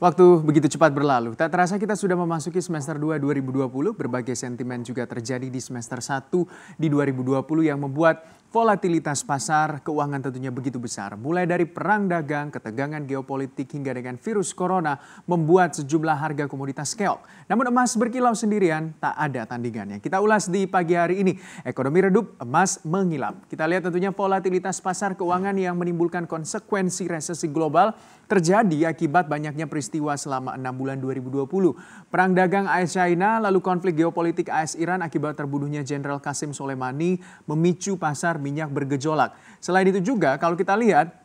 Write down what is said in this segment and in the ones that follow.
Waktu begitu cepat berlalu, tak terasa kita sudah memasuki semester 2 2020. Berbagai sentimen juga terjadi di semester 1 di 2020 yang membuat volatilitas pasar keuangan tentunya begitu besar. Mulai dari perang dagang, ketegangan geopolitik hingga dengan virus corona membuat sejumlah harga komoditas keok. Namun emas berkilau sendirian tak ada tandingannya. Kita ulas di pagi hari ini. Ekonomi redup, emas mengilap. Kita lihat tentunya volatilitas pasar keuangan yang menimbulkan konsekuensi resesi global terjadi akibat banyaknya peristiwa peristiwa selama enam bulan 2020. Perang dagang AS-China lalu konflik geopolitik AS-Iran akibat terbunuhnya Jenderal Kasim Soleimani memicu pasar minyak bergejolak. Selain itu juga kalau kita lihat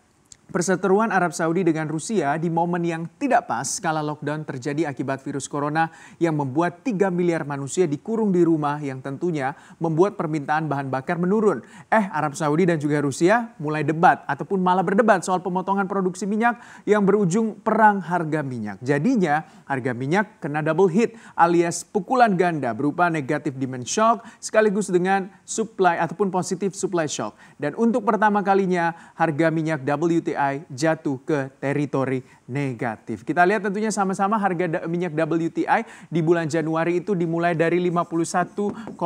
Perseteruan Arab Saudi dengan Rusia di momen yang tidak pas kala lockdown terjadi akibat virus corona yang membuat 3 miliar manusia dikurung di rumah yang tentunya membuat permintaan bahan bakar menurun. Eh Arab Saudi dan juga Rusia mulai debat ataupun malah berdebat soal pemotongan produksi minyak yang berujung perang harga minyak. Jadinya harga minyak kena double hit alias pukulan ganda berupa negatif demand shock sekaligus dengan supply ataupun positif supply shock. Dan untuk pertama kalinya harga minyak WTI WTI jatuh ke teritori negatif. Kita lihat tentunya sama-sama harga minyak WTI di bulan Januari itu dimulai dari 51,56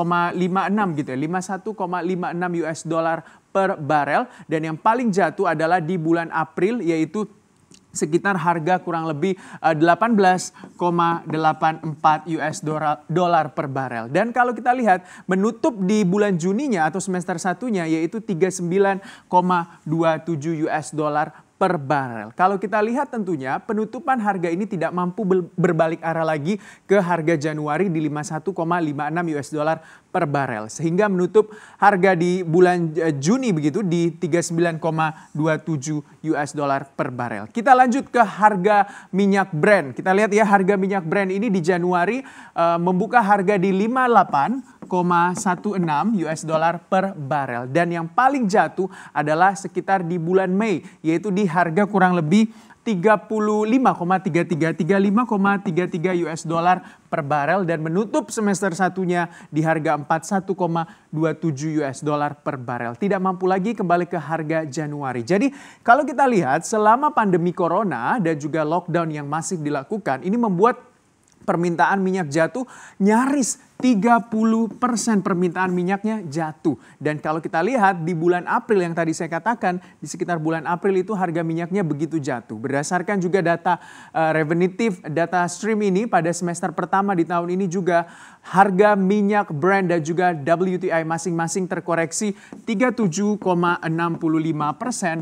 gitu ya, 51,56 US dollar per barel dan yang paling jatuh adalah di bulan April yaitu sekitar harga kurang lebih 18,84 eh, US dolar per barel. Dan kalau kita lihat menutup di bulan Juninya atau semester satunya yaitu 39,27 US dolar per barel. Kalau kita lihat tentunya penutupan harga ini tidak mampu berbalik arah lagi ke harga Januari di 51,56 US dollar per barel sehingga menutup harga di bulan eh, Juni begitu di 39,27 US dollar per barel. Kita lanjut ke harga minyak Brent. Kita lihat ya harga minyak Brent ini di Januari uh, membuka harga di 58 1,16 US dollar per barel dan yang paling jatuh adalah sekitar di bulan Mei yaitu di harga kurang lebih 35,3335,33 35,33 US dollar per barel dan menutup semester satunya di harga 41,27 US dollar per barel. Tidak mampu lagi kembali ke harga Januari. Jadi kalau kita lihat selama pandemi corona dan juga lockdown yang masih dilakukan ini membuat permintaan minyak jatuh nyaris 30% permintaan minyaknya jatuh. Dan kalau kita lihat di bulan April yang tadi saya katakan, di sekitar bulan April itu harga minyaknya begitu jatuh. Berdasarkan juga data uh, revenue data stream ini pada semester pertama di tahun ini juga harga minyak brand dan juga WTI masing-masing terkoreksi 37,65%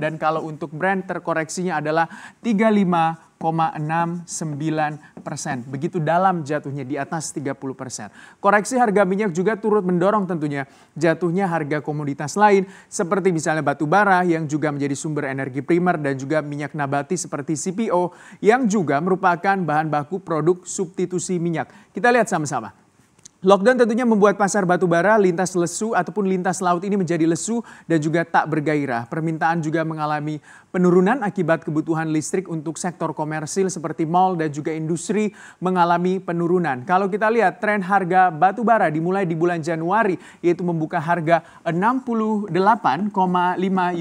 dan kalau untuk brand terkoreksinya adalah 35 0,69 persen. Begitu dalam jatuhnya di atas 30 persen. Koreksi harga minyak juga turut mendorong tentunya jatuhnya harga komoditas lain seperti misalnya batu bara yang juga menjadi sumber energi primer dan juga minyak nabati seperti CPO yang juga merupakan bahan baku produk substitusi minyak. Kita lihat sama-sama. Lockdown tentunya membuat pasar batubara lintas lesu ataupun lintas laut ini menjadi lesu dan juga tak bergairah. Permintaan juga mengalami penurunan akibat kebutuhan listrik untuk sektor komersil seperti mal dan juga industri mengalami penurunan. Kalau kita lihat tren harga batubara dimulai di bulan Januari yaitu membuka harga 68,5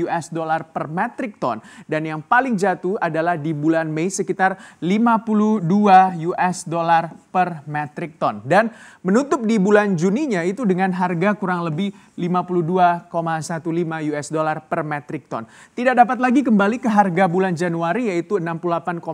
US dollar per metric ton dan yang paling jatuh adalah di bulan Mei sekitar 52 US dollar per metric ton. Dan menutup di bulan Juninya itu dengan harga kurang lebih 52,15 US dollar per metric ton. Tidak dapat lagi kembali ke harga bulan Januari yaitu 68,5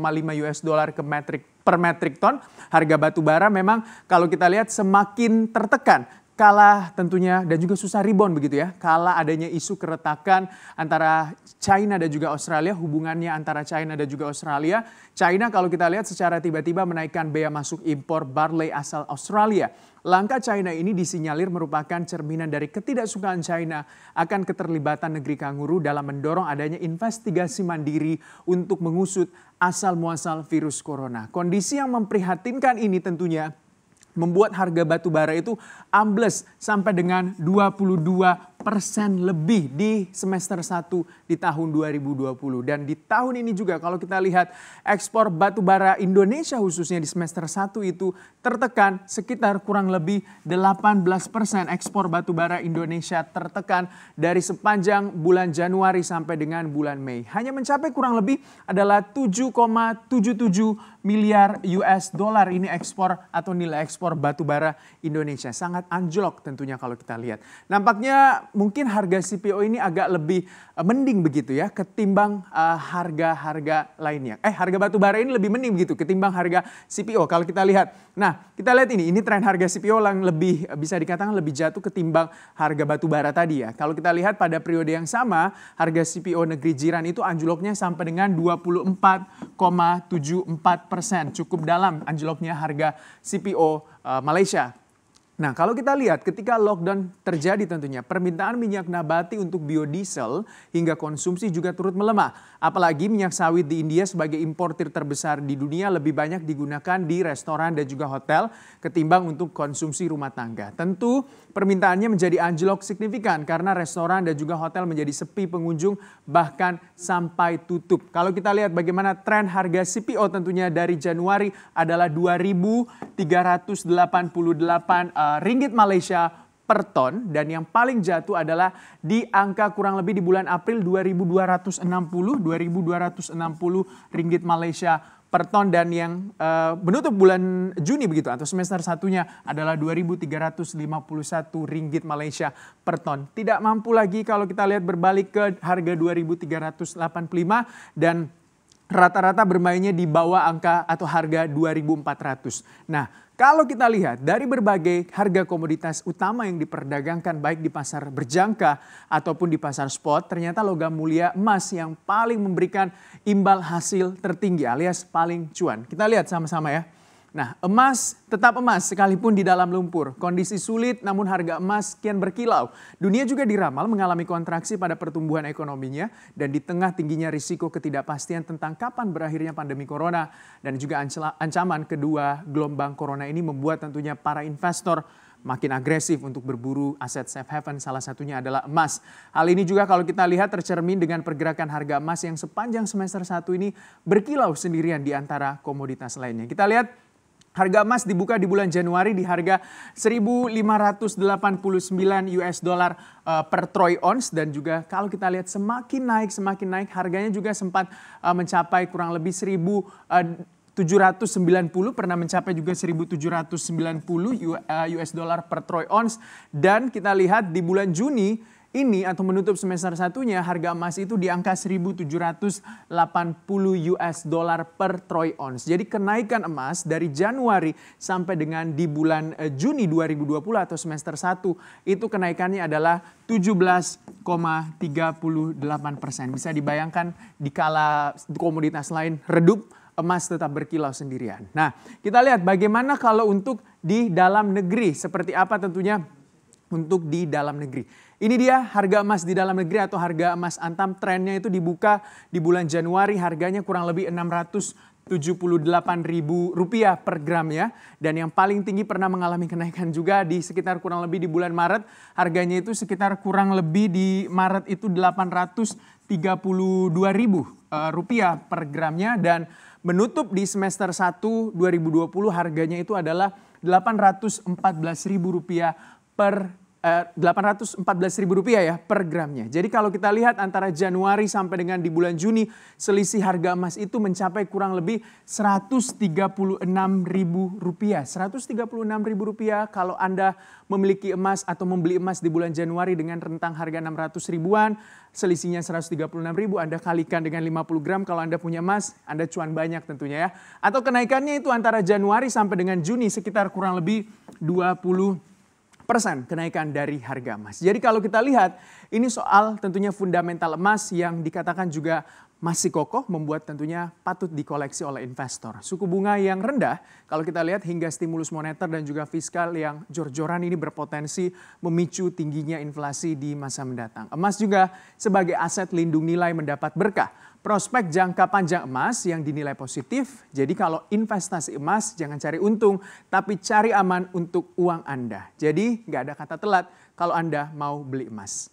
US dollar ke metric per metric ton. Harga batu bara memang kalau kita lihat semakin tertekan kalah tentunya dan juga susah rebound begitu ya. Kalah adanya isu keretakan antara China dan juga Australia, hubungannya antara China dan juga Australia. China kalau kita lihat secara tiba-tiba menaikkan bea masuk impor barley asal Australia. Langkah China ini disinyalir merupakan cerminan dari ketidaksukaan China akan keterlibatan negeri kanguru dalam mendorong adanya investigasi mandiri untuk mengusut asal muasal virus corona. Kondisi yang memprihatinkan ini tentunya membuat harga batu bara itu ambles sampai dengan 22 persen lebih di semester 1 di tahun 2020. Dan di tahun ini juga kalau kita lihat ekspor batu bara Indonesia khususnya di semester 1 itu tertekan sekitar kurang lebih 18 persen ekspor batu bara Indonesia tertekan dari sepanjang bulan Januari sampai dengan bulan Mei. Hanya mencapai kurang lebih adalah 7,77 miliar US dollar ini ekspor atau nilai ekspor batu bara Indonesia. Sangat anjlok tentunya kalau kita lihat. Nampaknya mungkin harga CPO ini agak lebih eh, mending begitu ya ketimbang eh, harga-harga uh, lainnya. Eh harga batu bara ini lebih mending begitu ketimbang harga CPO kalau kita lihat. Nah kita lihat ini, ini tren harga CPO yang lebih eh, bisa dikatakan lebih jatuh ketimbang harga batu bara tadi ya. Kalau kita lihat pada periode yang sama harga CPO negeri jiran itu anjloknya sampai dengan 24,74 persen. Cukup dalam anjloknya harga CPO Malaysia. Nah, kalau kita lihat ketika lockdown terjadi tentunya permintaan minyak nabati untuk biodiesel hingga konsumsi juga turut melemah. Apalagi minyak sawit di India sebagai importir terbesar di dunia lebih banyak digunakan di restoran dan juga hotel ketimbang untuk konsumsi rumah tangga. Tentu permintaannya menjadi anjlok signifikan karena restoran dan juga hotel menjadi sepi pengunjung bahkan sampai tutup. Kalau kita lihat bagaimana tren harga CPO tentunya dari Januari adalah 2.388 uh, ringgit Malaysia per ton dan yang paling jatuh adalah di angka kurang lebih di bulan April 2260 2260 ringgit Malaysia per ton dan yang uh, menutup bulan Juni begitu atau semester satunya adalah 2351 ringgit Malaysia per ton. Tidak mampu lagi kalau kita lihat berbalik ke harga 2385 dan rata-rata bermainnya di bawah angka atau harga 2.400. Nah, kalau kita lihat dari berbagai harga komoditas utama yang diperdagangkan baik di pasar berjangka ataupun di pasar spot, ternyata logam mulia emas yang paling memberikan imbal hasil tertinggi alias paling cuan. Kita lihat sama-sama ya. Nah, emas tetap emas sekalipun di dalam lumpur. Kondisi sulit namun harga emas kian berkilau. Dunia juga diramal mengalami kontraksi pada pertumbuhan ekonominya dan di tengah tingginya risiko ketidakpastian tentang kapan berakhirnya pandemi corona dan juga ancaman kedua gelombang corona ini membuat tentunya para investor makin agresif untuk berburu aset safe haven salah satunya adalah emas. Hal ini juga kalau kita lihat tercermin dengan pergerakan harga emas yang sepanjang semester satu ini berkilau sendirian di antara komoditas lainnya. Kita lihat Harga emas dibuka di bulan Januari di harga 1.589 US dollar eh, per troy ounce dan juga kalau kita lihat semakin naik semakin naik harganya juga sempat eh, mencapai kurang lebih 1.000 790 eh, pernah mencapai juga 1790 US dollar per troy ounce dan kita lihat di bulan Juni ini atau menutup semester satunya harga emas itu di angka 1.780 US dollar per troy ounce. Jadi kenaikan emas dari Januari sampai dengan di bulan eh, Juni 2020 atau semester 1 itu kenaikannya adalah 17,38 persen. Bisa dibayangkan di kala komoditas lain redup emas tetap berkilau sendirian. Nah, kita lihat bagaimana kalau untuk di dalam negeri seperti apa tentunya untuk di dalam negeri. Ini dia harga emas di dalam negeri atau harga emas antam trennya itu dibuka di bulan Januari harganya kurang lebih 600 Rp78.000 per gram ya. Dan yang paling tinggi pernah mengalami kenaikan juga di sekitar kurang lebih di bulan Maret. Harganya itu sekitar kurang lebih di Maret itu Rp832.000 eh, rupiah per gramnya. Dan menutup di semester 1 2020 harganya itu adalah Rp814.000 per Eh, ribu rupiah ya per gramnya. Jadi kalau kita lihat antara Januari sampai dengan di bulan Juni selisih harga emas itu mencapai kurang lebih 136000 rupiah. 136000 kalau Anda memiliki emas atau membeli emas di bulan Januari dengan rentang harga 600 ribuan, selisihnya 136 ribu, Anda kalikan dengan 50 gram, kalau Anda punya emas, Anda cuan banyak tentunya ya. Atau kenaikannya itu antara Januari sampai dengan Juni sekitar kurang lebih 20 persen kenaikan dari harga emas. Jadi kalau kita lihat ini soal tentunya fundamental emas yang dikatakan juga masih kokoh membuat tentunya patut dikoleksi oleh investor. Suku bunga yang rendah kalau kita lihat hingga stimulus moneter dan juga fiskal yang jor-joran ini berpotensi memicu tingginya inflasi di masa mendatang. Emas juga sebagai aset lindung nilai mendapat berkah Prospek jangka panjang emas yang dinilai positif, jadi kalau investasi emas jangan cari untung, tapi cari aman untuk uang Anda. Jadi nggak ada kata telat kalau Anda mau beli emas.